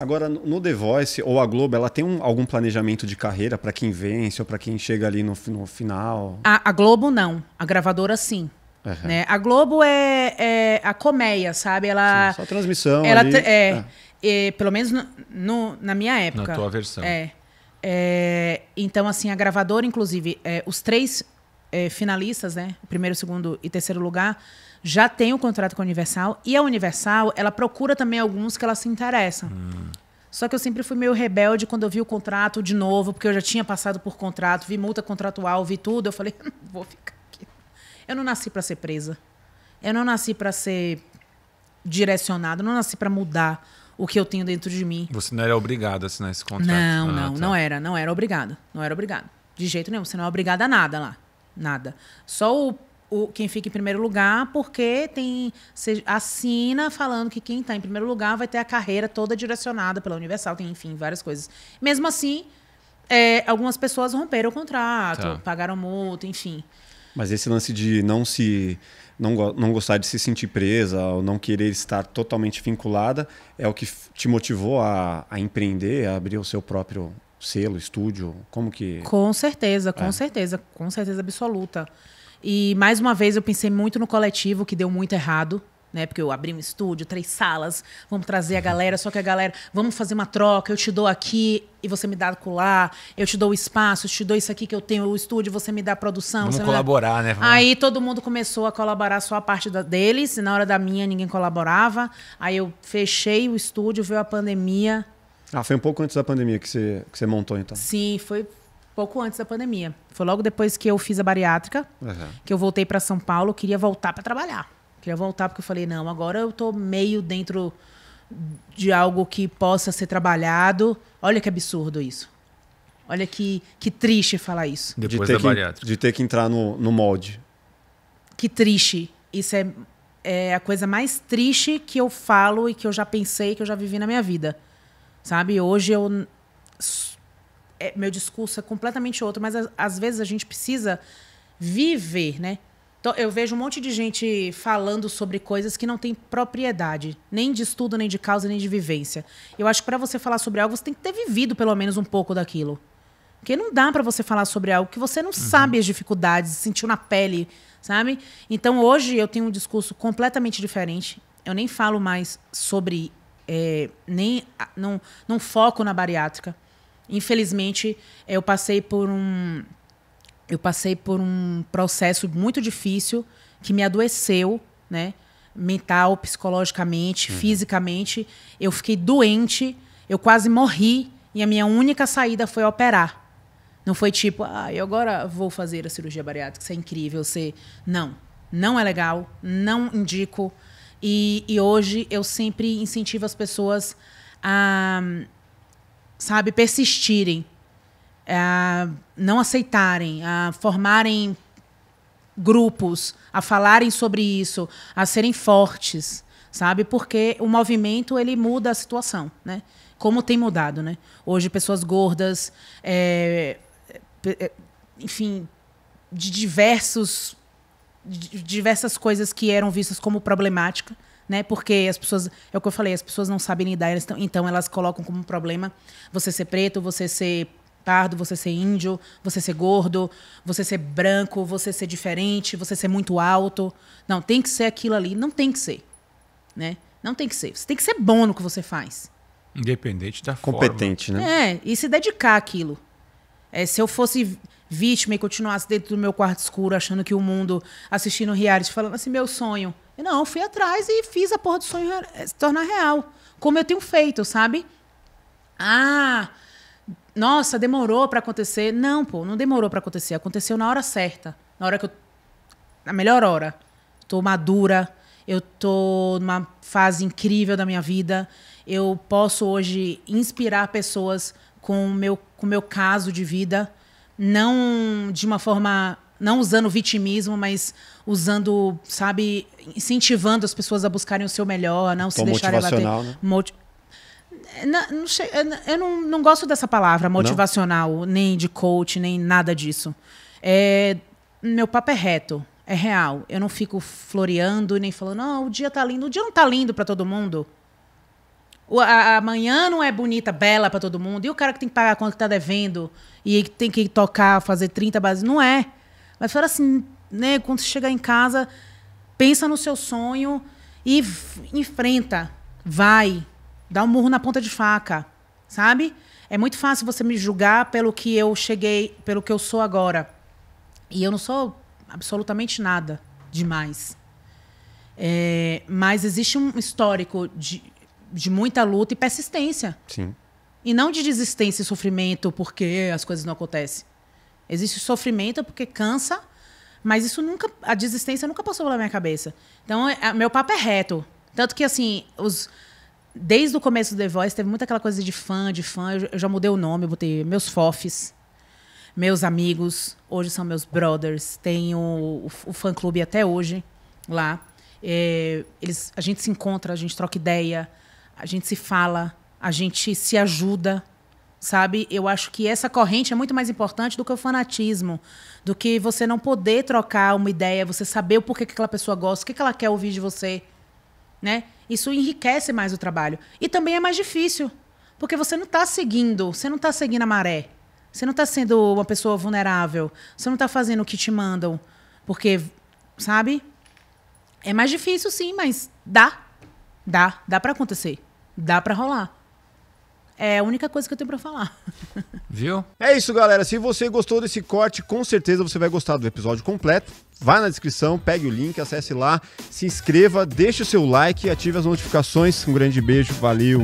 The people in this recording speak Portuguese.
Agora, no The Voice ou a Globo, ela tem um, algum planejamento de carreira para quem vence ou para quem chega ali no, no final? A, a, Globo não, a gravadora sim. Uhum. Né? A Globo é, é, a colmeia, sabe? Ela, sim, só transmissão. Ela ali. É, é. é, pelo menos no, no, na minha época. Na tua versão. É. é. então, assim, a gravadora, inclusive, é, os três é, finalistas, né? Primeiro, segundo e terceiro lugar, já tem o um contrato com a Universal. E a Universal, ela procura também alguns que ela se interessa. Hum. Só que eu sempre fui meio rebelde quando eu vi o contrato de novo, porque eu já tinha passado por contrato, vi multa contratual, vi tudo. Eu falei, vou ficar aqui. Eu não nasci para ser presa. Eu não nasci para ser direcionado, eu não nasci para mudar o que eu tenho dentro de mim. Você não era obrigada a assinar esse contrato? Não, ah, não, tá. não era, não era obrigada. Não era obrigada. De jeito nenhum, você não é obrigada a nada lá nada. Só o, o quem fica em primeiro lugar, porque tem se assina falando que quem está em primeiro lugar vai ter a carreira toda direcionada pela Universal, tem enfim várias coisas. Mesmo assim, é, algumas pessoas romperam o contrato, tá. pagaram multa, enfim. Mas esse lance de não se não, não gostar de se sentir presa ou não querer estar totalmente vinculada é o que te motivou a, a empreender, a abrir o seu próprio selo, estúdio? Como que. Com certeza, com é. certeza, com certeza absoluta. E mais uma vez eu pensei muito no coletivo, que deu muito errado. Né, porque eu abri um estúdio, três salas, vamos trazer a galera, só que a galera, vamos fazer uma troca, eu te dou aqui e você me dá lá, eu te dou o espaço, eu te dou isso aqui que eu tenho, o estúdio, você me dá a produção. Vamos colaborar, dá... né? Vamos... Aí todo mundo começou a colaborar só a parte da, deles, e na hora da minha ninguém colaborava. Aí eu fechei o estúdio, veio a pandemia, ah, foi um pouco antes da pandemia que você, que você montou, então? Sim, foi pouco antes da pandemia. Foi logo depois que eu fiz a bariátrica, uhum. que eu voltei para São Paulo, queria voltar para trabalhar. Queria voltar porque eu falei, não, agora eu tô meio dentro de algo que possa ser trabalhado. Olha que absurdo isso. Olha que, que triste falar isso. Depois de ter, da bariátrica. que, de ter que entrar no, no molde. Que triste. Isso é, é a coisa mais triste que eu falo e que eu já pensei, que eu já vivi na minha vida. Sabe? Hoje eu. É, meu discurso é completamente outro, mas às vezes a gente precisa viver, né? Então, eu vejo um monte de gente falando sobre coisas que não tem propriedade, nem de estudo, nem de causa, nem de vivência. Eu acho que para você falar sobre algo, você tem que ter vivido pelo menos um pouco daquilo. Porque não dá para você falar sobre algo que você não uhum. sabe as dificuldades, sentiu na pele, sabe? Então hoje eu tenho um discurso completamente diferente. Eu nem falo mais sobre é, nem não, não foco na bariátrica. Infelizmente, é, eu passei por um eu passei por um processo muito difícil que me adoeceu, né? Mental, psicologicamente, uhum. fisicamente. Eu fiquei doente, eu quase morri e a minha única saída foi operar. Não foi tipo, ah, eu agora vou fazer a cirurgia bariátrica, isso é incrível, você. Não. Não é legal, não indico. E, e hoje eu sempre incentivo as pessoas a, sabe, persistirem, a não aceitarem, a formarem grupos, a falarem sobre isso, a serem fortes, sabe? Porque o movimento ele muda a situação, né? Como tem mudado, né? Hoje pessoas gordas, é, é, é enfim, de diversos diversas coisas que eram vistas como problemática, né? Porque as pessoas, é o que eu falei, as pessoas não sabem lidar, elas então elas colocam como problema você ser preto, você ser pardo, você ser índio, você ser gordo, você ser branco, você ser diferente, você ser muito alto. Não, tem que ser aquilo ali, não tem que ser, né? Não tem que ser. Você tem que ser bom no que você faz. Independente da Competente, forma. Competente, né? É, e se dedicar àquilo. É, se eu fosse vítima e continuasse dentro do meu quarto escuro, achando que o mundo assistindo reality, falando assim, meu sonho. Não, fui atrás e fiz a porra do sonho eh, se tornar real. Como eu tenho feito, sabe? Ah, nossa, demorou para acontecer. Não, pô, não demorou para acontecer. Aconteceu na hora certa. Na hora que eu. Na melhor hora. Tô madura, eu tô numa fase incrível da minha vida. Eu posso hoje inspirar pessoas com o meu, com meu caso de vida não de uma forma não usando vitimismo, mas usando, sabe, incentivando as pessoas a buscarem o seu melhor, não Tom se deixarem abater. Né? Mot... Não, não che... Eu não, não gosto dessa palavra motivacional, não? nem de coach, nem nada disso. É... Meu papo é reto, é real. Eu não fico floreando nem falando, não, ah, o dia tá lindo. O dia não tá lindo para todo mundo. A, manhã não é bonita, bela para todo mundo. E o cara que tem que pagar a conta que tá devendo e tem que tocar, fazer 30 bases, não é. Mas fala assim, né, quando você chegar em casa, pensa no seu sonho e enfrenta, vai, dá um murro na ponta de faca, sabe? É muito fácil você me julgar pelo que eu cheguei, pelo que eu sou agora. E eu não sou absolutamente nada demais. É, mas existe um histórico de, de muita luta e persistência. Sim. E não de desistência e sofrimento porque as coisas não acontecem. Existe sofrimento porque cansa, mas isso nunca. A desistência nunca passou pela minha cabeça. Então, é, a, meu papo é reto. Tanto que, assim, os, desde o começo do The Voice teve muita aquela coisa de fã, de fã. Eu, eu já mudei o nome, botei meus fofes, meus amigos, hoje são meus brothers. Tenho o, o fã-clube até hoje lá. É, eles, a gente se encontra, a gente troca ideia a gente se fala, a gente se ajuda, sabe? Eu acho que essa corrente é muito mais importante do que o fanatismo, do que você não poder trocar uma ideia, você saber o porquê que aquela pessoa gosta, o que, ela quer ouvir de você, né? Isso enriquece mais o trabalho. E também é mais difícil, porque você não está seguindo, você não está seguindo a maré. Você não está sendo uma pessoa vulnerável. Você não está fazendo o que te mandam. Porque, sabe? É mais difícil, sim, mas dá. Dá. Dá para acontecer dá para rolar. É a única coisa que eu tenho para falar. Viu? É isso, galera. Se você gostou desse corte, com certeza você vai gostar do episódio completo. Vá na descrição, pegue o link, acesse lá, se inscreva, deixe o seu like e ative as notificações. Um grande beijo, valeu!